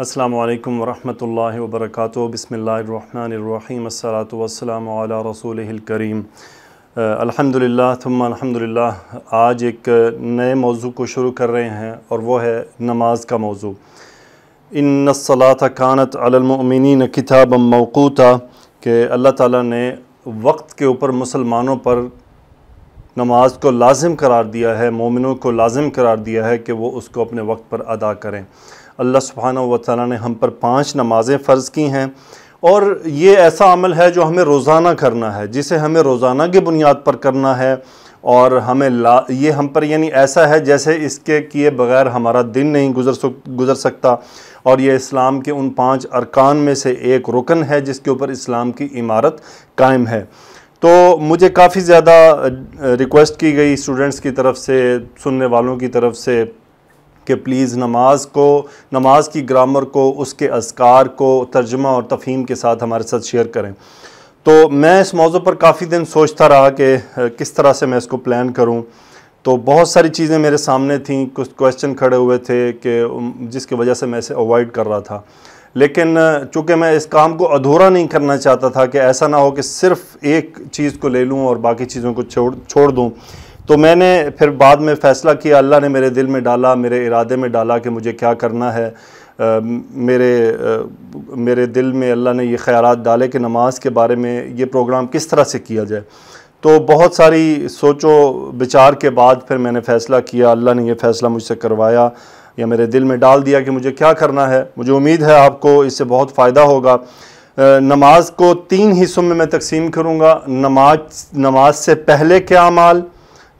अस्सलाम वालेकुम वरहमतुल्लाहि व बरकातुहू बिस्मिल्लाहिर्रहमानिर्रहीम अस्सलातु वस्सलामु अला रसूलिहिल करीम अल्हम्दुलिल्लाह थुम्मा अल्हम्दुलिल्लाह आज एक नए मौजू को शुरू कर रहे हैं और वो है नमाज का मौजू इन सलात कानत अलमिन किताब मौकूता के अल्लाह ताला ने वक्त के ऊपर मुसलमानों पर नमाज को लाजिम करार दिया है मोमिनों को लाजिम करार दिया है कि वो उसको अपने वक्त पर अदा करें अल्लाह सुबहाना वाली ने हम पर पाँच नमाज़ें फ़र्ज़ की हैं और ये ऐसा अमल है जो हमें रोज़ाना करना है जिसे हमें रोज़ाना की बुनियाद पर करना है और हमें ला ये हम पर यानी ऐसा है जैसे इसके किए बगैर हमारा दिन नहीं गुजर गुज़र सकता और ये इस्लाम के उन पांच अरकान में से एक रुकन है जिसके ऊपर इस्लाम की इमारत कायम है तो मुझे काफ़ी ज़्यादा रिक्वेस्ट की गई स्टूडेंट्स की तरफ से सुनने वालों की तरफ से कि प्लीज़ नमाज को नमाज की ग्रामर को उसके असकार को तर्जमा और तफहीम के साथ हमारे साथ शेयर करें तो मैं इस मौजू पर काफ़ी दिन सोचता रहा कि किस तरह से मैं इसको प्लान करूँ तो बहुत सारी चीज़ें मेरे सामने थी कुछ क्वेश्चन खड़े हुए थे कि जिसकी वजह से मैं इसे अवॉइड कर रहा था लेकिन चूँकि मैं इस काम को अधूरा नहीं करना चाहता था कि ऐसा ना हो कि सिर्फ़ एक चीज़ को ले लूँ और बाकी चीज़ों को छोड़ छोड़ दूँ तो मैंने फिर बाद में फ़ैसला किया अल्लाह ने मेरे दिल में डाला मेरे इरादे में डाला कि मुझे क्या करना है आ, मेरे आ, मेरे दिल में अल्लाह ने ये ख्याल डाले कि नमाज के बारे में ये प्रोग्राम किस तरह से किया जाए तो बहुत सारी सोचो विचार के बाद फिर मैंने फ़ैसला किया अल्लाह ने यह फ़ैसला मुझसे करवाया या मेरे दिल में डाल दिया कि मुझे क्या करना है मुझे उम्मीद है आपको इससे बहुत फ़ायदा होगा नमाज को तीन हिस्सों में मैं तकसीम करूँगा नमाज नमाज से पहले क्या माल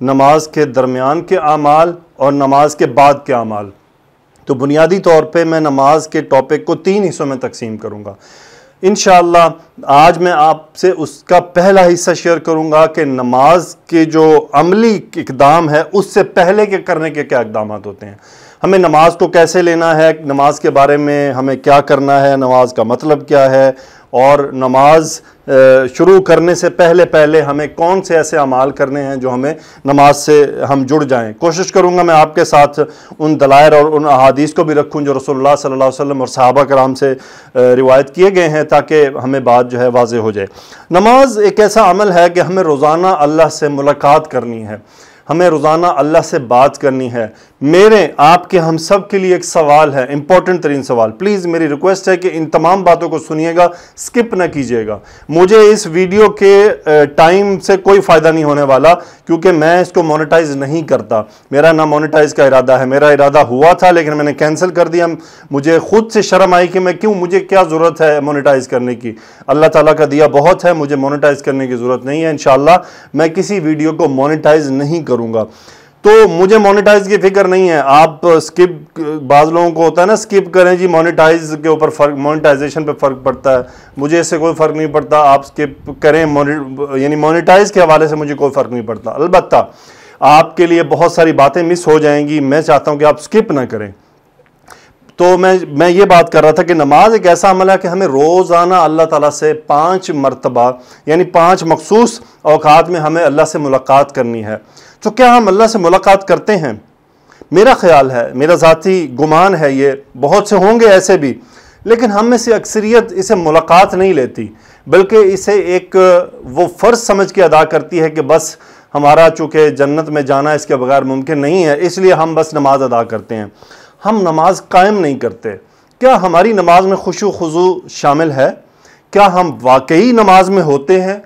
नमाज के दरमियान के अमाल और नमाज के बाद के अमाल तो बुनियादी तौर पे मैं नमाज के टॉपिक को तीन हिस्सों में तकसीम करूँगा इन आज मैं आपसे उसका पहला हिस्सा शेयर करूँगा कि नमाज के जो अमली इकदाम है उससे पहले के करने के क्या इकदाम होते हैं हमें नमाज को कैसे लेना है नमाज के बारे में हमें क्या करना है नमाज का मतलब क्या है और नमाज शुरू करने से पहले पहले हमें कौन से ऐसे अमाल करने हैं जो हमें नमाज से हम जुड़ जाएं कोशिश करूंगा मैं आपके साथ उन दलायर और उन अहादीस को भी रखूं जो रसोल्ला सल्ला वसम और साहबा कराम से रिवायत किए गए हैं ताकि हमें बात जो है वाज हो जाए नमाज एक ऐसा अमल है कि हमें रोज़ाना अल्लाह से मुलाकात करनी है हमें रोज़ाना अल्लाह से बात करनी है मेरे आपके हम सब के लिए एक सवाल है इंपॉर्टेंट तरीन सवाल प्लीज़ मेरी रिक्वेस्ट है कि इन तमाम बातों को सुनिएगा स्किप ना कीजिएगा मुझे इस वीडियो के टाइम से कोई फ़ायदा नहीं होने वाला क्योंकि मैं इसको मोनेटाइज नहीं करता मेरा ना मोनेटाइज का इरादा है मेरा इरादा हुआ था लेकिन मैंने कैंसिल कर दिया मुझे खुद से शर्म आई कि मैं क्यों मुझे क्या ज़रूरत है मोनिटाइज करने की अल्लाह तला का दिया बहुत है मुझे मोनिटाइज करने की ज़रूरत नहीं है इन मैं किसी वीडियो को मोनिटाइज नहीं करूँगा तो मुझे मोनेटाइज की फिक्र नहीं है आप स्किप बाज लोगों को होता है ना स्किप करें जी मोनेटाइज के ऊपर फर्क मोनेटाइजेशन पे फर्क पड़ता है मुझे इससे कोई फ़र्क नहीं पड़ता आप स्किप करें यानी मोनेटाइज के हवाले से मुझे कोई फ़र्क नहीं पड़ता अलबत् आपके लिए बहुत सारी बातें मिस हो जाएंगी मैं चाहता हूँ कि आप स्किप ना करें तो मैं मैं ये बात कर रहा था कि नमाज एक ऐसा अमल है कि हमें रोज़ाना अल्लाह ताला से पांच मरतबा यानी पांच मखसूस अवकात में हमें अल्लाह से मुलाकात करनी है तो क्या हम अल्लाह से मुलाकात करते हैं मेरा ख्याल है मेरा ज़ाती गुमान है ये बहुत से होंगे ऐसे भी लेकिन हम में से अक्सरियत इसे मुलाकात नहीं लेती बल्कि इसे एक वो फ़र्ज़ समझ के अदा करती है कि बस हमारा चूँकि जन्नत में जाना इसके बगैर मुमकिन नहीं है इसलिए हम बस नमाज़ अदा करते हैं हम नमाज कायम नहीं करते क्या हमारी नमाज में खुशू खजू शामिल है क्या हम वाकई नमाज में होते हैं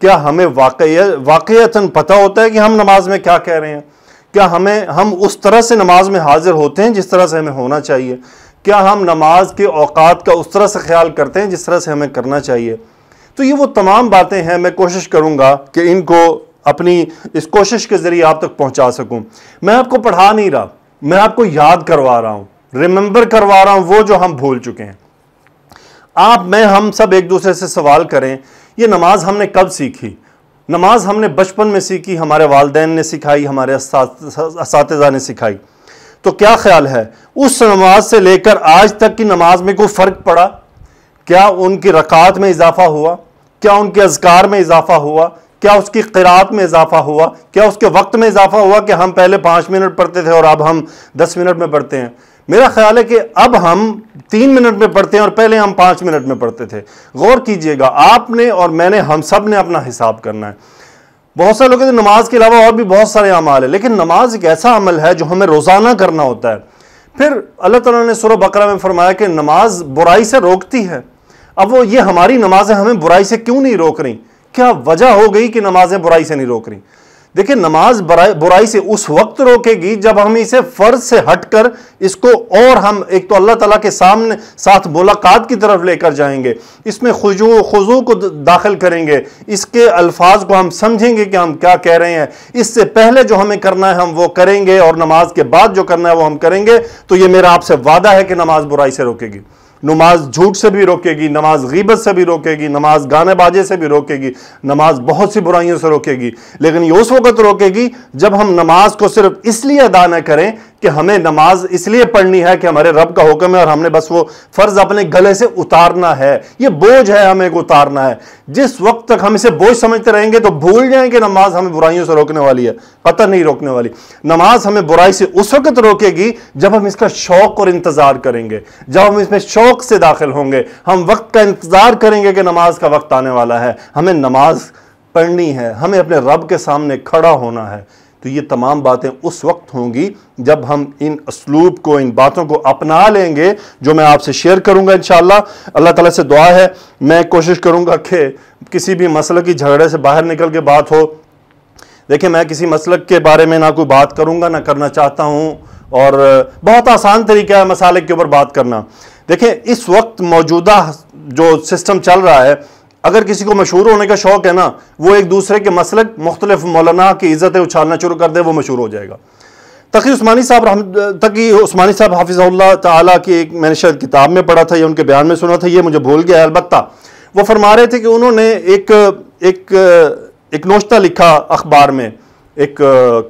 क्या हमें वाकई वाकता पता होता है कि हम नमाज में क्या कह रहे हैं क्या हमें हम उस तरह से नमाज में हाजिर होते हैं जिस तरह से हमें होना चाहिए क्या हम नमाज के अवकात का उस तरह से ख्याल करते हैं जिस तरह से हमें करना चाहिए तो ये वो तमाम बातें हैं मैं कोशिश करूँगा कि इनको अपनी इस कोशिश के ज़रिए आप तक पहुँचा सकूँ मैं आपको पढ़ा नहीं रहा मैं आपको याद करवा रहा हूँ रिमेंबर करवा रहा हूँ वो जो हम भूल चुके हैं आप मैं हम सब एक दूसरे से सवाल करें ये नमाज हमने कब सीखी नमाज हमने बचपन में सीखी हमारे वालदेन ने सिखाई हमारे इस ने सिखाई तो क्या ख्याल है उस नमाज से लेकर आज तक की नमाज में कोई फ़र्क पड़ा क्या उनकी रकात में इजाफ़ा हुआ क्या उनके अजकार में इजाफ़ा हुआ क्या उसकी किरात में इजाफ़ा हुआ क्या उसके वक्त में इजाफ़ा हुआ कि हम पहले पाँच मिनट पढ़ते थे और अब हम दस मिनट में पढ़ते हैं मेरा ख्याल है कि अब हम तीन मिनट में पढ़ते हैं और पहले हम पांच मिनट में पढ़ते थे गौर कीजिएगा आपने और मैंने हम सब ने अपना हिसाब करना है बहुत सारे लोग कहते हैं नमाज के अलावा और भी बहुत सारे अमाल है लेकिन नमाज एक ऐसा अमल है जो हमें रोज़ाना करना होता है फिर अल्लाह तला ने सुर बकरा में फरमाया कि नमाज बुराई से रोकती है अब वो ये हमारी नमाजें हमें बुराई से क्यों नहीं रोक रही क्या वजह हो गई कि नमाजें बुराई से नहीं रोक रही देखिए नमाज बुराई से उस वक्त रोकेगी जब हम इसे फर्ज से हटकर इसको और हम एक तो अल्लाह ताला के सामने साथ मुलाकात की तरफ लेकर जाएंगे इसमें खुजू खुजू को दाखिल करेंगे इसके अल्फाज को हम समझेंगे कि हम क्या कह रहे हैं इससे पहले जो हमें करना है हम वो करेंगे और नमाज के बाद जो करना है वो हम करेंगे तो ये मेरा आपसे वादा है कि नमाज बुराई से रोकेगी नमाज झूठ से भी रोकेगी नमाज गीबत से भी रोकेगी नमाज गाने बाजे से भी रोकेगी नमाज बहुत सी बुराइयों से रोकेगी लेकिन ये उस वक्त रोकेगी जब हम नमाज को सिर्फ इसलिए अदा न करें कि हमें नमाज इसलिए पढ़नी है कि हमारे रब का हुक्म है और हमने बस वो फ़र्ज़ अपने गले से उतारना है ये बोझ है हमें उतारना है जिस वक्त तक हम इसे बोझ समझते रहेंगे तो भूल जाएं कि नमाज हमें बुराइयों से रोकने वाली है पता नहीं रोकने वाली नमाज हमें बुराई से उस वक्त रोकेगी जब हम इसका शौक और इंतज़ार करेंगे जब हम इसमें शौक वक्त से दाखिल होंगे हम वक्त का इंतज़ार करेंगे कि नमाज का वक्त आने वाला है हमें नमाज पढ़नी है हमें अपने रब के सामने खड़ा होना है तो ये तमाम बातें उस वक्त होंगी जब हम इन असलूब को इन बातों को अपना लेंगे जो मैं आपसे शेयर करूंगा इन अल्लाह ताला से दुआ है मैं कोशिश करूंगा कि किसी भी मसल की झगड़े से बाहर निकल के बात हो देखिए मैं किसी मसल के बारे में ना कोई बात करूंगा ना करना चाहता हूं और बहुत आसान तरीका है मसाले के ऊपर बात करना देखें इस वक्त मौजूदा जो सिस्टम चल रहा है अगर किसी को मशहूर होने का शौक है ना वो एक दूसरे के मसलक मुख्तलिफ मौलाना की इज़्ज़तें उछालना शुरू कर दे वो मशहूर हो जाएगा तकी उस्मानी साहब तकी उस्मानी साहब हाफिज़ल्ला ताला की एक मैंने शायद किताब में पढ़ा था या उनके बयान में सुना था ये मुझे भूल गया अलबत् वो फरमा रहे थे कि उन्होंने एक एक एक नोश्ता लिखा अखबार में एक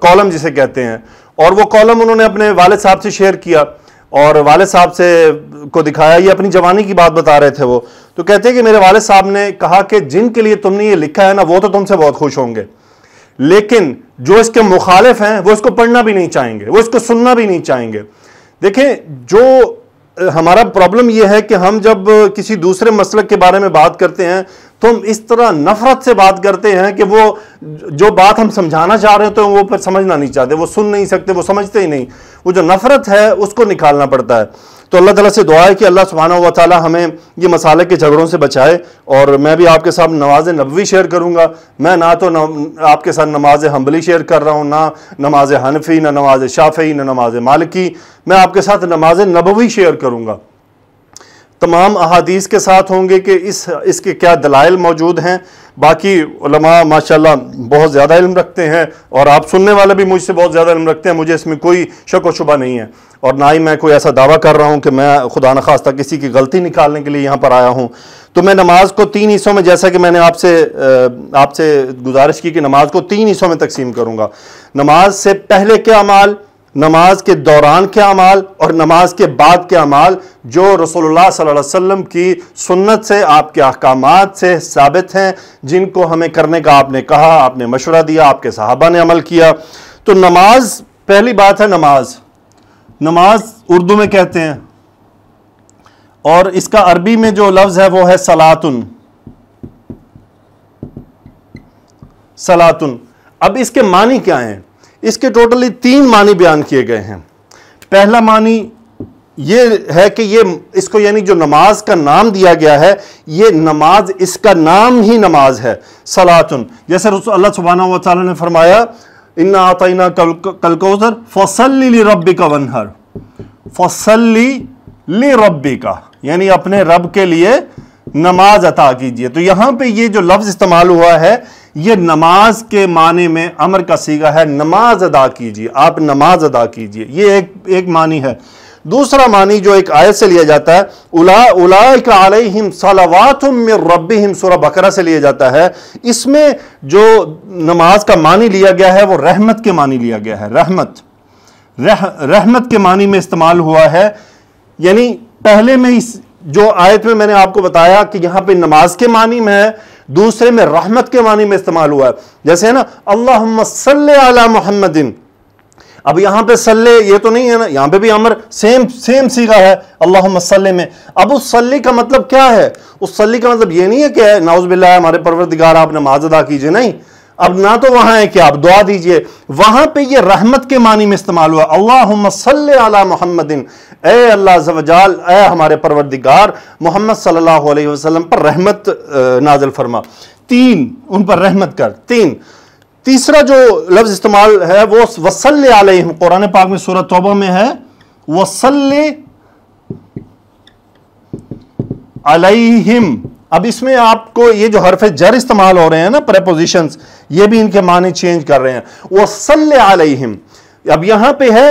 कॉलम जिसे कहते हैं और वो कॉलम उन्होंने अपने वालद साहब से शेयर किया और वाले साहब से को दिखाया ये अपनी जवानी की बात बता रहे थे वो तो कहते हैं कि मेरे वाले साहब ने कहा कि जिनके लिए तुमने ये लिखा है ना वो तो तुमसे बहुत खुश होंगे लेकिन जो इसके मुखालिफ हैं वो इसको पढ़ना भी नहीं चाहेंगे वो इसको सुनना भी नहीं चाहेंगे देखें जो हमारा प्रॉब्लम यह है कि हम जब किसी दूसरे मसलक के बारे में बात करते हैं तो हम इस तरह नफरत से बात करते हैं कि वो जो बात हम समझाना चाह रहे हैं तो वो फिर समझना नहीं चाहते वो सुन नहीं सकते वो समझते ही नहीं वो जो नफरत है उसको निकालना पड़ता है तो अल्लाह ताला से दुआ है कि अल्लाह सुबहाना व ताली हमें ये मसाले के झगड़ों से बचाए और मैं भी आपके साथ नमाज नबवी शेयर करूँगा मैं ना तो आपके साथ नमाज हम्बली शेयर कर रहा हूँ ना नमाज हनफी ना नमाज शाफ़ी ना नमाज मालिकी मैं आपके साथ नमाज नबवी शेयर करूँगा तमाम अहादीस के साथ होंगे कि इस इसके क्या दलाइल मौजूद हैं बाकी माशा बहुत ज़्यादा इल्म रखते हैं और आप सुनने वाले भी मुझसे बहुत ज़्यादा इल्म रखते हैं मुझे इसमें कोई शक व शुबा नहीं है और ना ही मैं कोई ऐसा दावा कर रहा हूँ कि मैं खुदा न खास्ता किसी की गलती निकालने के लिए यहाँ पर आया हूँ तो मैं नमाज को तीन हिस्सों में जैसा कि मैंने आपसे आपसे गुजारिश की कि नमाज को तीन हिस्सों में तकसीम करूँगा नमाज से पहले क्या अमाल नमाज के दौरान के अमाल और नमाज के बाद के अमाल जो रसोल्ला वसम की सुन्नत से आपके अहकाम से साबित हैं जिनको हमें करने का आपने कहा आपने मशवरा दिया आपके साहबा ने अमल किया तो नमाज पहली बात है नमाज नमाज उर्दू में कहते हैं और इसका अरबी में जो लफ्ज़ है वो है सलातुन सलातुन अब इसके मानी क्या हैं इसके टोटली तीन मानी बयान किए गए हैं पहला मानी ये है कि ये इसको यानी जो नमाज का नाम दिया गया है ये नमाज इसका नाम ही नमाज है सलातुन जैसे अल्लाह सुबहाना वाल ने फरमाया इन्ना आतना कल कलकोसर फसल रब्बी का वनहर फसल रबी रब्बी का यानी अपने रब के लिए नमाज अता कीजिए तो यहाँ पे ये जो लफ्ज़ इस्तेमाल हुआ है ये नमाज के माने में अमर का सीगा है नमाज अदा कीजिए आप नमाज अदा कीजिए ये एक एक मानी है दूसरा मानी जो एक आयत से लिया जाता है उला अलैहिम सलावातुम रब हिम सुरा बकरा से लिया जाता है इसमें जो नमाज का मानी लिया गया है वो रहमत के मानी लिया गया है रहमत रह, रहमत के मानी में इस्तेमाल हुआ है यानी पहले में इस जो आयत में मैंने आपको बताया कि यहां पे नमाज के मानी में है दूसरे में रहमत के मानी में इस्तेमाल हुआ है जैसे है ना अल्लाह सल्ला मोहम्मदिन अब यहां पे सल्ले ये तो नहीं है ना यहां पे भी अमर सेम सेम सीखा है अल्लाह सल्ले में अब उस सल्ली का मतलब क्या है उस सल्ली का मतलब ये नहीं है कि नाउज बिल्ला हमारे परवरदिगार आप नमाज अदा कीजिए नहीं अब ना तो वहां है कि आप दुआ दीजिए वहां पे ये रहमत के मानी में इस्तेमाल हुआ अल्लाह अला मोहम्मदिन ए अल्लाह जवजाल ए हमारे परवरदिगार मोहम्मद सल्लल्लाहु अलैहि वसल्लम पर रहमत नाजल फरमा तीन उन पर रहमत कर तीन तीसरा जो लफ्ज़ इस्तेमाल है वो वसल आल कुरान पाक में सूरत तोबा में है वसल अलहिम अब इसमें आपको ये जो हरफ जर इस्तेमाल हो रहे हैं ना प्रपोजिशंस ये भी इनके माने चेंज कर रहे हैं वो सल आलिम अब यहां पे है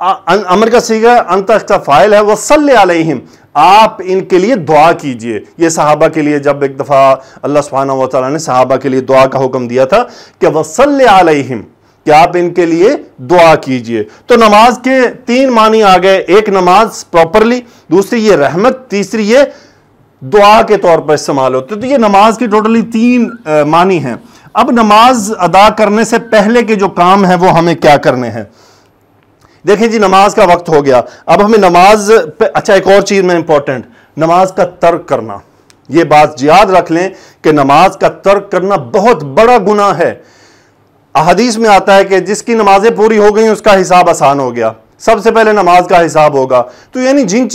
अमर का सीगा अंत का फाइल है वो सल आलिम आप इनके लिए दुआ कीजिए ये साहबा के लिए जब एक दफ़ा अल्लाह सुबहाना वाली ने साहबा के लिए दुआ का हुक्म दिया था कि वह सल आलिम कि आप इनके लिए दुआ कीजिए तो नमाज के तीन मानी आ गए एक नमाज प्रॉपरली दूसरी ये रहमत तीसरी ये दुआ के तौर पर इस्तेमाल होते तो ये नमाज की टोटली तीन आ, मानी हैं अब नमाज अदा करने से पहले के जो काम है वो हमें क्या करने हैं देखिए जी नमाज का वक्त हो गया अब हमें नमाज पे अच्छा एक और चीज़ में इंपॉर्टेंट नमाज का तर्क करना ये बात याद रख लें कि नमाज का तर्क करना बहुत बड़ा गुना है अहदीस में आता है कि जिसकी नमाजें पूरी हो गई उसका हिसाब आसान हो गया सबसे पहले नमाज का हिसाब होगा तो यानी जिन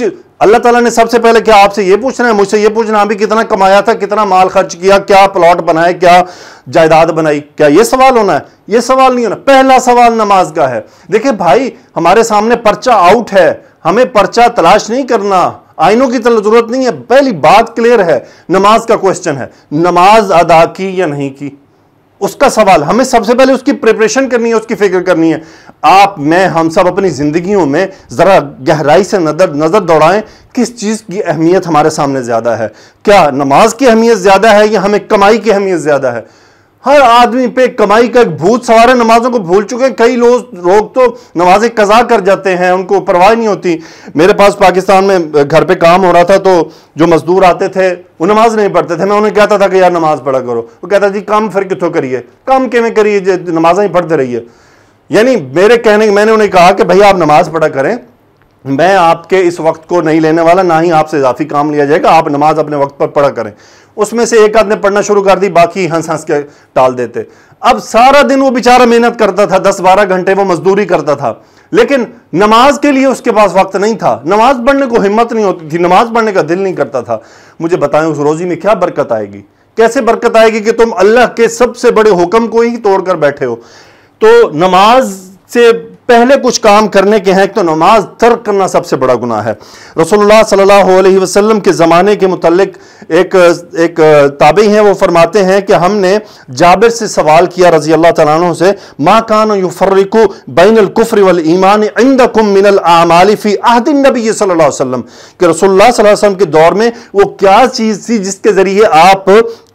अल्लाह ताला ने सबसे पहले क्या आपसे ये पूछना है मुझसे ये पूछना अभी कितना कमाया था कितना माल खर्च किया क्या प्लॉट बनाए क्या जायदाद बनाई क्या ये सवाल होना है ये सवाल नहीं होना पहला सवाल नमाज का है देखिए भाई हमारे सामने पर्चा आउट है हमें पर्चा तलाश नहीं करना आइनों की जरूरत नहीं है पहली बात क्लियर है नमाज का क्वेश्चन है नमाज अदा की या नहीं की उसका सवाल हमें सबसे पहले उसकी प्रिपरेशन करनी है उसकी फिक्र करनी है आप मैं हम सब अपनी जिंदगियों में ज़रा गहराई से नज़र नज़र दौड़ाएं किस चीज़ की अहमियत हमारे सामने ज़्यादा है क्या नमाज की अहमियत ज़्यादा है या हमें कमाई की अहमियत ज़्यादा है हर आदमी पे कमाई का एक भूत सवार है नमाजों को भूल चुके हैं कई लोग लोग तो नमाजें कजा कर जाते हैं उनको परवाह नहीं होती मेरे पास पाकिस्तान में घर पे काम हो रहा था तो जो मजदूर आते थे वो नमाज नहीं पढ़ते थे मैं उन्हें कहता था कि यार नमाज पढ़ा करो वो कहता जी काम फिर कितों करिए काम मैं करिए नमाजा ही पढ़ते रहिए यानी मेरे कहने मैंने उन्हें कहा कि भैया आप नमाज पढ़ा करें मैं आपके इस वक्त को नहीं लेने वाला ना ही आपसे इजाफी काम लिया जाएगा आप नमाज अपने वक्त पर पढ़ा करें उसमें से एक आध ने पढ़ना शुरू कर दी बाकी हंस हंस के टाल देते अब सारा दिन वो बेचारा मेहनत करता था दस बारह घंटे वो मजदूरी करता था लेकिन नमाज के लिए उसके पास वक्त नहीं था नमाज पढ़ने को हिम्मत नहीं होती थी नमाज पढ़ने का दिल नहीं करता था मुझे बताएं उस रोजी में क्या बरकत आएगी कैसे बरकत आएगी कि तुम अल्लाह के सबसे बड़े हुक्म को ही तोड़कर बैठे हो तो नमाज से पहले कुछ काम करने के हैं तो नमाज तर्क करना सबसे बड़ा गुना है रसोल्ला सल्लल्लाहु वसलम के ज़माने के मतलब एक एक ताबी हैं वो फरमाते हैं कि हमने जाबिर से सवाल किया रजी अल्लाह तु से माँ कान युफरको बैन कुफर वल ईमान इंदकुम मिनल आमालिफ़ी आहदिन नबी सल्ला वसलम के रसोल्ला वसलम के दौर में वो क्या चीज़ थी जिसके ज़रिए आप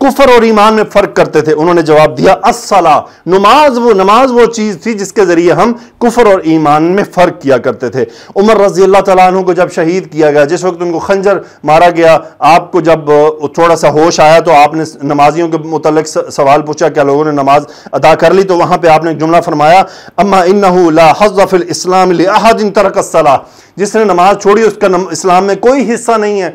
कुफर और ईमान में फर्क करते थे उन्होंने जवाब दिया असला नमाज वो नमाज वो चीज थी जिसके जरिए हम कुफर और ईमान में फर्क किया करते थे उमर रजी अल्लाह तु को जब शहीद किया गया जिस वक्त उनको खंजर मारा गया आपको जब थोड़ा सा होश आया तो आपने नमाजियों के मुतल सवाल पूछा क्या लोगों ने नमाज अदा कर ली तो वहां पर आपने जुमला फरमाया अम्मा इन हजफिल इस्लाम अहदिन तरकसला जिसने नमाज छोड़ी उसका इस्लाम में कोई हिस्सा नहीं है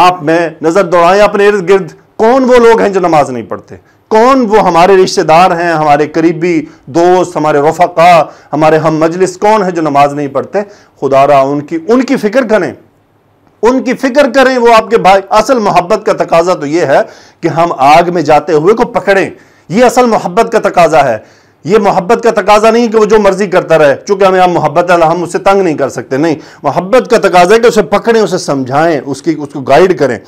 आप में नज़र दौड़ाएं अपने इर्द गिर्द कौन वो लोग हैं जो नमाज नहीं पढ़ते कौन वो हमारे रिश्तेदार हैं हमारे करीबी दोस्त हमारे रफ़ा हमारे हम मजलिस कौन है जो नमाज नहीं पढ़ते रहा उनकी उनकी फ़िक्र करें उनकी फ़िक्र करें वो आपके भाई असल मोहब्बत का तकाजा तो ये है कि हम आग में जाते हुए को पकड़ें ये असल मोहब्बत का तकाजा है ये मोहब्बत का तकाजा नहीं कि वो जो मर्जी करता रहे चूंकि हमें हम मोहब्बत है हम उससे तंग नहीं कर सकते नहीं मोहब्बत का तकाजा है कि उसे पकड़ें उसे समझाएं उसकी उसको गाइड करें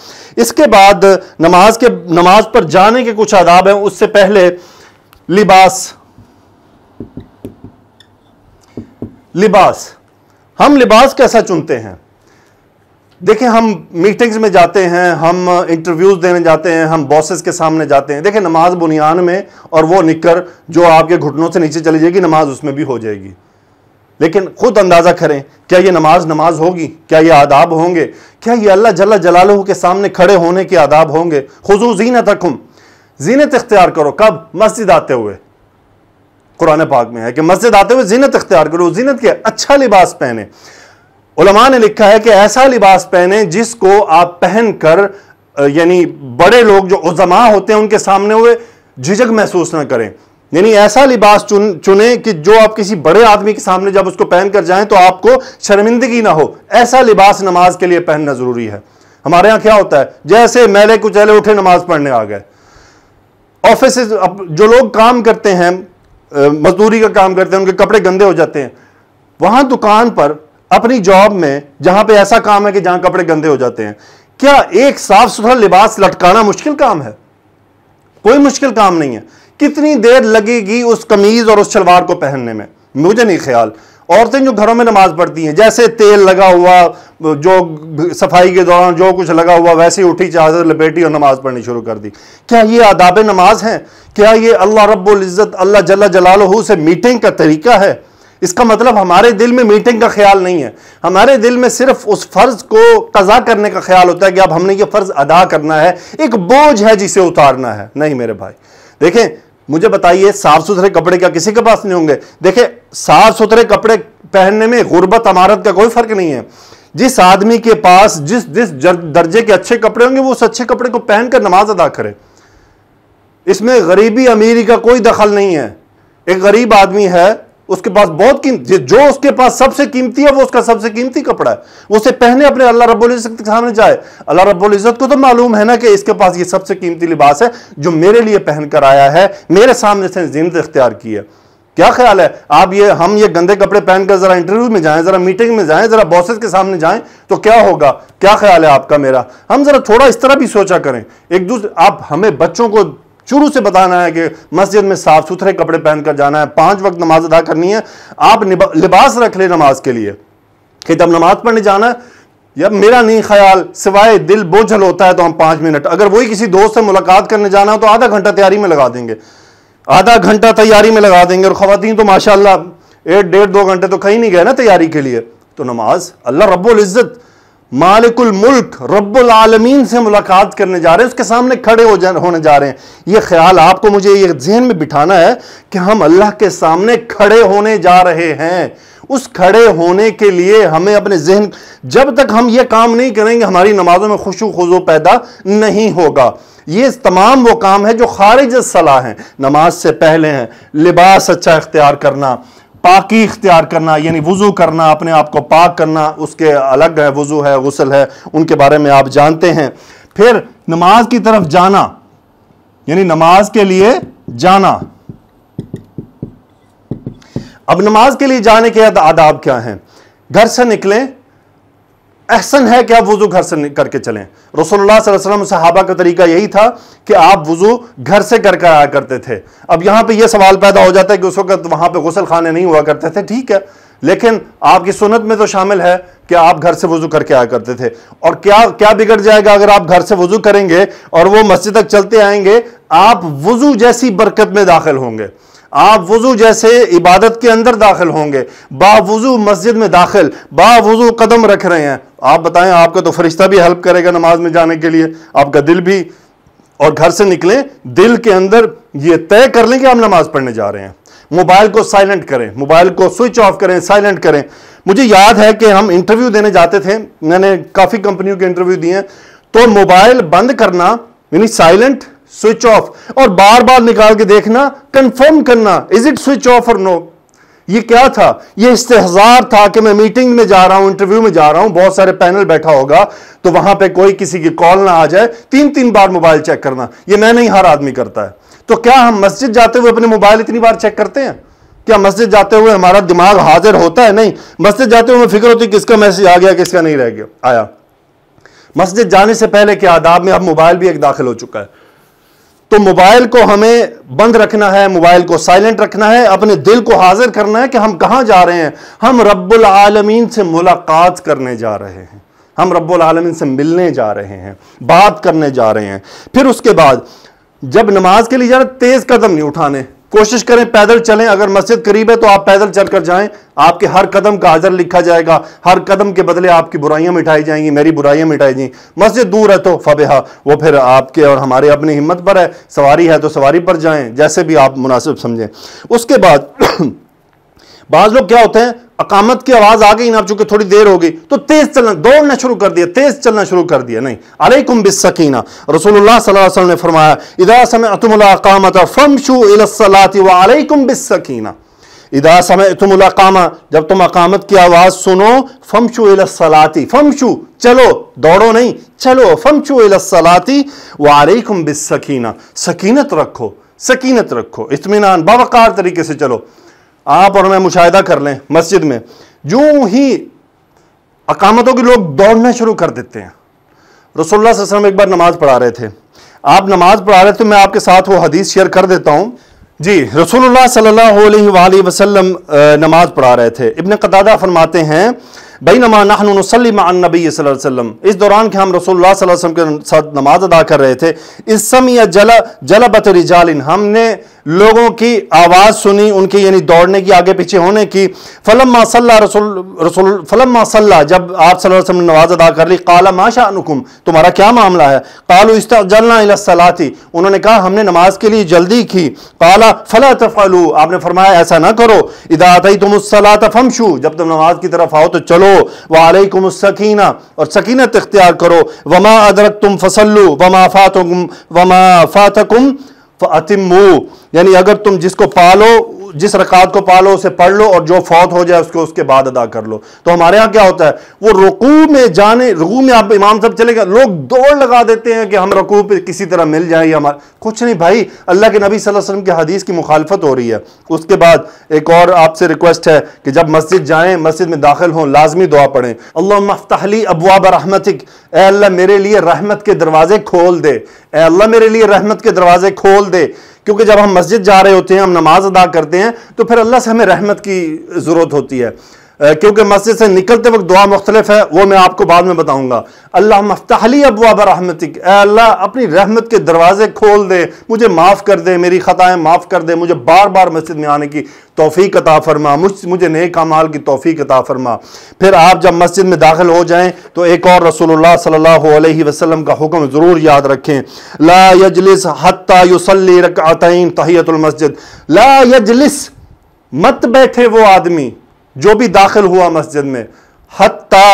इसके बाद नमाज के नमाज पर जाने के कुछ आदाब हैं उससे पहले लिबास लिबास हम लिबास कैसा चुनते हैं देखिए हम मीटिंग्स में जाते हैं हम इंटरव्यूज़ देने जाते हैं हम बॉसेस के सामने जाते हैं देखिए नमाज बुनियान में और वो निकर जो आपके घुटनों से नीचे चली जाएगी नमाज उसमें भी हो जाएगी लेकिन खुद अंदाज़ा करें क्या ये नमाज नमाज होगी क्या ये आदाब होंगे क्या ये अल्लाह जल्ला जलालहू के सामने खड़े होने के आदाब होंगे खुजू जीनत हकुम जीनत इख्तियार करो कब मस्जिद आते हुए कुरान पाक में है कि मस्जिद आते हुए जीनत इख्तियार करो जीनत के अच्छा लिबास पहने उलमा ने लिखा है कि ऐसा लिबास पहने जिसको आप पहनकर यानी बड़े लोग जो उजमा होते हैं उनके सामने हुए झिझक महसूस ना करें यानी ऐसा लिबास चुन चुने कि जो आप किसी बड़े आदमी के सामने जब उसको पहन कर जाएं तो आपको शर्मिंदगी ना हो ऐसा लिबास नमाज के लिए पहनना ज़रूरी है हमारे यहां क्या होता है जैसे मैले कुचैले उठे नमाज पढ़ने आ गए ऑफिस जो लोग काम करते हैं मजदूरी का काम करते हैं उनके कपड़े गंदे हो जाते हैं वहां दुकान पर अपनी जॉब में जहां पे ऐसा काम है कि जहां कपड़े गंदे हो जाते हैं क्या एक साफ सुथरा लिबास लटकाना मुश्किल काम है कोई मुश्किल काम नहीं है कितनी देर लगेगी उस कमीज और उस शलवार को पहनने में मुझे नहीं ख्याल औरतें जो घरों में नमाज पढ़ती हैं जैसे तेल लगा हुआ जो सफाई के दौरान जो कुछ लगा हुआ वैसे ही उठी चादर लपेटी और नमाज पढ़नी शुरू कर दी क्या ये आदाब नमाज हैं क्या ये अल्लाह रब्बुल इज़्ज़त अल्लाह जल्ला जलालहू से मीटिंग का तरीका है इसका मतलब हमारे दिल में मीटिंग का ख्याल नहीं है हमारे दिल में सिर्फ उस फर्ज को कज़ा करने का ख्याल होता है कि अब हमने ये फ़र्ज़ अदा करना है एक बोझ है जिसे उतारना है नहीं मेरे भाई देखें मुझे बताइए साफ सुथरे कपड़े क्या किसी के पास नहीं होंगे देखे साफ सुथरे कपड़े पहनने में गुर्बत अमारत का कोई फ़र्क नहीं है जिस आदमी के पास जिस जिस दर्जे के अच्छे कपड़े होंगे वो उस अच्छे कपड़े को पहनकर नमाज अदा करे इसमें गरीबी अमीरी का कोई दखल नहीं है एक गरीब आदमी है उसके पास बहुत जो उसके पास सबसे कीमती है वो उसका सबसे कीमती कपड़ा है वो उसे पहने अपने अल्लाह रब्बुल इज़्ज़त के सामने जाए अल्लाह रब्बुल इज़्ज़त को तो मालूम है ना कि इसके पास ये सबसे कीमती लिबास है जो मेरे लिए पहन कर आया है मेरे सामने से जिंद इख्तियार की है क्या ख्याल है आप ये हम ये गंदे कपड़े पहनकर जरा इंटरव्यू में जाएं जरा मीटिंग में जाएं जरा बॉसेस के सामने जाएं तो क्या होगा क्या ख्याल है आपका मेरा हम जरा थोड़ा इस तरह भी सोचा करें एक दूसरे आप हमें बच्चों को शुरू से बताना है कि मस्जिद में साफ सुथरे कपड़े पहनकर जाना है पांच वक्त नमाज अदा करनी है आप लिबास रख ले नमाज के लिए कि तब नमाज पढ़ने जाना है या मेरा नहीं ख्याल सिवाय दिल बोझल होता है तो हम पांच मिनट अगर वही किसी दोस्त से मुलाकात करने जाना हो तो आधा घंटा तैयारी में लगा देंगे आधा घंटा तैयारी में लगा देंगे और खातन तो माशाला एक डेढ़ दो घंटे तो कहीं नहीं गए ना तैयारी के लिए तो नमाज अल्लाह रब्बुल इज़्ज़त मालिकुल मुल्क रब्बुल आलमीन से मुलाकात करने जा रहे हैं उसके सामने खड़े हो जा होने जा रहे हैं ये ख्याल आपको मुझे ये जहन में बिठाना है कि हम अल्लाह के सामने खड़े होने जा रहे हैं उस खड़े होने के लिए हमें अपने जहन जब तक हम ये काम नहीं करेंगे हमारी नमाजों में खुशो खुजो पैदा नहीं होगा ये तमाम वो काम है जो खारिज सलाह हैं नमाज से पहले हैं लिबास अच्छा इख्तियार करना पाकी इख्तियार करना यानी वज़ू करना अपने आप को पाक करना उसके अलग है वज़ू है गसल है उनके बारे में आप जानते हैं फिर नमाज की तरफ जाना यानी नमाज के लिए जाना अब नमाज के लिए जाने के आदाब क्या हैं घर से निकलें एहसन है कि आप वज़ू घर से करके चलें रसोल्ला वसलम सहाबा का तरीका यही था कि आप वज़ू घर से कर कर आया करते थे अब यहाँ पर यह सवाल पैदा हो जाता है कि उस वक्त वहाँ पर गसल खाने नहीं हुआ करते थे ठीक है लेकिन आपकी सुनत में तो शामिल है कि आप घर से वज़ू करके आया करते थे और क्या क्या बिगड़ जाएगा अगर आप घर से वज़ू करेंगे और वो मस्जिद तक चलते आएंगे आप वज़ू जैसी बरकत में दाखिल होंगे आप वज़ू जैसे इबादत के अंदर दाखिल होंगे बावज़ू मस्जिद में दाखिल बावज़ू कदम रख रहे हैं आप बताएं आपका तो फरिश्ता भी हेल्प करेगा नमाज में जाने के लिए आपका दिल भी और घर से निकले दिल के अंदर ये तय कर लें कि हम नमाज पढ़ने जा रहे हैं मोबाइल को साइलेंट करें मोबाइल को स्विच ऑफ करें साइलेंट करें मुझे याद है कि हम इंटरव्यू देने जाते थे मैंने काफ़ी कंपनियों के इंटरव्यू दिए हैं तो मोबाइल बंद करना यानी साइलेंट स्विच ऑफ और बार बार निकाल के देखना कंफर्म करना इज इट स्विच ऑफ और नो ये क्या था ये इस्तेजार था कि मैं मीटिंग में जा रहा हूं इंटरव्यू में जा रहा हूं बहुत सारे पैनल बैठा होगा तो वहां पे कोई किसी की कॉल ना आ जाए तीन तीन बार मोबाइल चेक करना ये मैं नहीं हर आदमी करता है तो क्या हम मस्जिद जाते हुए अपने मोबाइल इतनी बार चेक करते हैं क्या मस्जिद जाते हुए हमारा दिमाग हाजिर होता है नहीं मस्जिद जाते हुए फिक्र होती किसका मैसेज आ गया किसका नहीं रह गया आया मस्जिद जाने से पहले क्या आदाब में अब मोबाइल भी एक दाखिल हो चुका है तो मोबाइल को हमें बंद रखना है मोबाइल को साइलेंट रखना है अपने दिल को हाजिर करना है कि हम कहाँ जा रहे हैं हम रब्बुल आलमीन से मुलाकात करने जा रहे हैं हम रब्बुल आलमीन से मिलने जा रहे हैं बात करने जा रहे हैं फिर उसके बाद जब नमाज के लिए जा रहे तेज़ कदम नहीं उठाने कोशिश करें पैदल चलें अगर मस्जिद करीब है तो आप पैदल चलकर जाएं आपके हर कदम का हजर लिखा जाएगा हर कदम के बदले आपकी बुराइयां मिटाई जाएंगी मेरी बुराइयां मिटाई जाएंगी मस्जिद दूर है तो फबेहा वो फिर आपके और हमारे अपनी हिम्मत पर है सवारी है तो सवारी पर जाएं जैसे भी आप मुनासिब समझें उसके बाद बाज़ लोग क्या होते हैं अकामत की आवाज आ गई ना चूंकि थोड़ी देर हो गई तो तेज चलना दौड़ना शुरू कर दिया तेज चलना शुरू कर दिया नहीं अलैकुम बिसकीना रसूलुल्लाह सल्लल्लाहु अलैहि वसल्लम ने फरमाया इदा समय अतुमलाकामत फमशु इलसलाती व अलैकुम बिसकीना इदा समय तुमलाकामा जब तुम अकामत की आवाज़ सुनो फमशु इलसलाती फमशु चलो दौड़ो नहीं चलो फमशु इलसलाती व अलैकुम बिसकीना सकीनत रखो सकीनत रखो इतमान बावकार तरीके से चलो आप और मैं मुशाहिदा कर लें मस्जिद में जो ही अकामतों के लोग दौड़ना शुरू कर देते हैं रसोल्ला वसलम एक बार नमाज पढ़ा रहे थे आप नमाज पढ़ा रहे थे तो मैं आपके साथ वो हदीस शेयर कर देता हूँ जी रसोल्ला सल्लल्लाहु अलैहि वसल्लम नमाज पढ़ा रहे थे इब्न कदादा फरमाते हैं भई नमा नबी वसल्लम इस दौरान के हम रसोल्ला वसम के साथ नमाज अदा कर रहे थे इस समय जला जला बतरी जालिन हमने लोगों की आवाज़ सुनी उनकी यानी दौड़ने की आगे पीछे होने की फलम मासल्ला रसूल रसूल फलम मासल्ला जब आप सल्लम ने नमाज अदा कर ली काला माशा अनुकुम तुम्हारा क्या मामला है कालू इस्तना सलाती उन्होंने कहा हमने नमाज के लिए जल्दी की काला फला तफलू आपने फरमाया ऐसा ना करो ही तुम सलात फमशू जब तुम नमाज की तरफ आओ तो चलो वालेकुम सकीना और सकीनत इख्तियार करो वमा अदरक तुम फसलू वमा फातुम वमा फातकुम अतिम यानी अगर तुम जिसको पालो जिस रकात को पालो उसे पढ़ लो और जो फौत हो जाए उसको उसके बाद अदा कर लो तो हमारे यहाँ क्या होता है वो रुकू में जाने रुकू में आप इमाम साहब चले गए लोग दौड़ लगा देते हैं कि हम रुकू पर किसी तरह मिल जाए हमारे कुछ नहीं भाई अल्लाह के नबी सल्लल्लाहु अलैहि वसल्लम की हदीस की मुखालफत हो रही है उसके बाद एक और आपसे रिक्वेस्ट है कि जब मस्जिद जाएँ मस्जिद में दाखिल हों लाजमी दुआ पढ़ें अल्लाह मफ्तली अबवाब रहमतिक अल्लाह मेरे लिए रहमत के दरवाजे खोल दे अल्लाह मेरे लिए रहमत के दरवाजे खोल दे क्योंकि जब हम मस्जिद जा रहे होते हैं हम नमाज अदा करते हैं तो फिर अल्लाह से हमें रहमत की ज़रूरत होती है क्योंकि मस्जिद से निकलते वक्त दुआ मुख्तलिफ है वो मैं आपको बाद में बताऊँगा अल्लाह मफ्तली अबवा बरहमत अल्लाह अपनी रहमत के दरवाजे खोल दे मुझे माफ़ कर दे मेरी ख़ताएँ माफ़ कर दे मुझे बार बार मस्जिद में आने की तोफ़ी अता फरमा मुझ मुझे नए कमाल की तोफ़ी अता फरमा फिर आप जब मस्जिद में दाखिल हो जाएँ तो एक और रसोल्ला सल्ला वसलम का हुक्म ज़रूर याद रखें ला यजलिस हती रकतन तहियतमस्जिद ला यजलिस मत बैठे वो आदमी जो भी दाखिल हुआ मस्जिद में हत्ता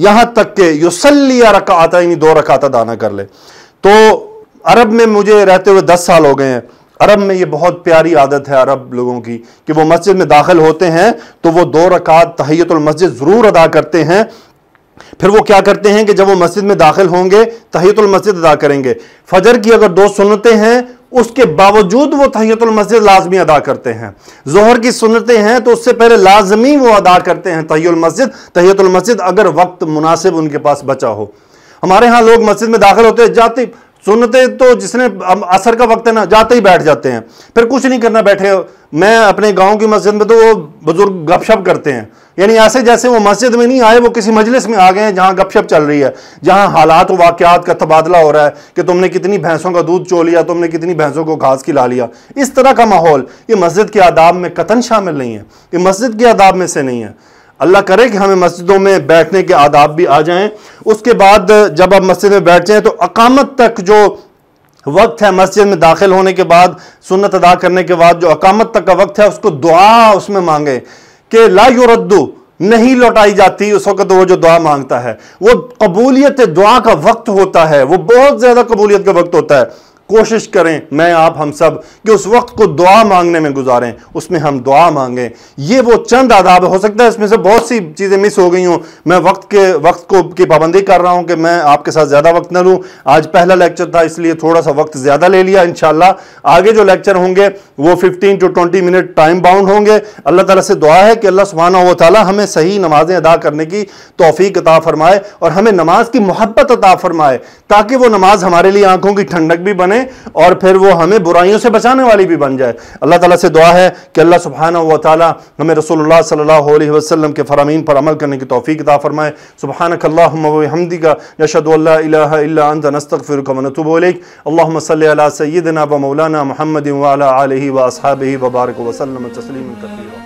यहां तक के युसलिया रखा आता यानी दो आता दाना कर ले तो अरब में मुझे रहते हुए दस साल हो गए हैं अरब में ये बहुत प्यारी आदत है अरब लोगों की कि वो मस्जिद में दाखिल होते हैं तो वो दो रकात तहयतुल मस्जिद ज़रूर अदा करते हैं फिर वो क्या करते हैं कि जब वो मस्जिद में दाखिल होंगे तहयतुल मस्जिद अदा करेंगे फजर की अगर दो सुनते हैं उसके बावजूद वो तहयतुल मस्जिद लाजमी अदा करते हैं जहर की सुनते हैं तो उससे पहले लाजमी वो अदा करते हैं तहयल मस्जिद तहयतुल मस्जिद अगर वक्त मुनासिब उनके पास बचा हो हमारे यहाँ लोग मस्जिद में दाखिल होते जाते सुनते तो जिसने असर का वक्त है ना जाते ही बैठ जाते हैं फिर कुछ नहीं करना बैठे मैं अपने गांव की मस्जिद में तो वो बुजुर्ग गपशप करते हैं यानी ऐसे जैसे वो मस्जिद में नहीं आए वो किसी मजलिस में आ गए हैं जहाँ गपशप चल रही है जहाँ हालात वाक़ात का तबादला हो रहा है कि तुमने कितनी भैंसों का दूध चो लिया तुमने कितनी भैंसों को घास खिला लिया इस तरह का माहौल ये मस्जिद के आदाब में कतन शामिल नहीं है ये मस्जिद के आदाब में से नहीं है अल्लाह करे कि हमें मस्जिदों में बैठने के आदाब भी आ जाएँ उसके बाद जब आप मस्जिद में बैठ जाएँ तो अकामत तक जो वक्त है मस्जिद में दाखिल होने के बाद सुन्नत अदा करने के बाद जो अकामत तक का वक्त है उसको दुआ उसमें मांगे कि ला रद्दू नहीं लौटाई जाती उस वक्त वो जो दुआ मांगता है वो कबूलियत दुआ का वक्त होता है वो बहुत ज़्यादा कबूलियत का वक्त होता है कोशिश करें मैं आप हम सब कि उस वक्त को दुआ मांगने में गुजारें उसमें हम दुआ मांगें ये वो चंद आदाब हो सकता है इसमें से बहुत सी चीज़ें मिस हो गई हूँ मैं वक्त के वक्त को की पाबंदी कर रहा हूँ कि मैं आपके साथ ज़्यादा वक्त ना लूँ आज पहला लेक्चर था इसलिए थोड़ा सा वक्त ज़्यादा ले लिया इन आगे जो लेक्चर होंगे वो fifteen to twenty minute time bound होंगे अल्लाह तला से दुआ है कि अल्लाह सुबहाना वो ताली हमें सही नमाजें अदा करने की तोफ़ी अता फरमाए और हमें नमाज की मोहब्बत अता फरमाए ताकि वो नमाज हमारे लिए आंखों की ठंडक भी बने जाए और फिर वो हमें बुराइयों से बचाने वाली भी बन जाए अल्लाह ताला से दुआ है कि अल्लाह सुबहाना व ताली हमें रसोल्ला सल्लल्लाहु अलैहि वसल्लम के फ़रामीन पर अमल करने की तोफ़ी अदा फ़रमाए सुबहानकल्लाहमदी का नशद नस्तफ़िर मनतुबोलिक अल्लाह सल सैदना व मौलाना महमद वाला आलही व असहाब वबारक वसलम तस्लीम कबीरा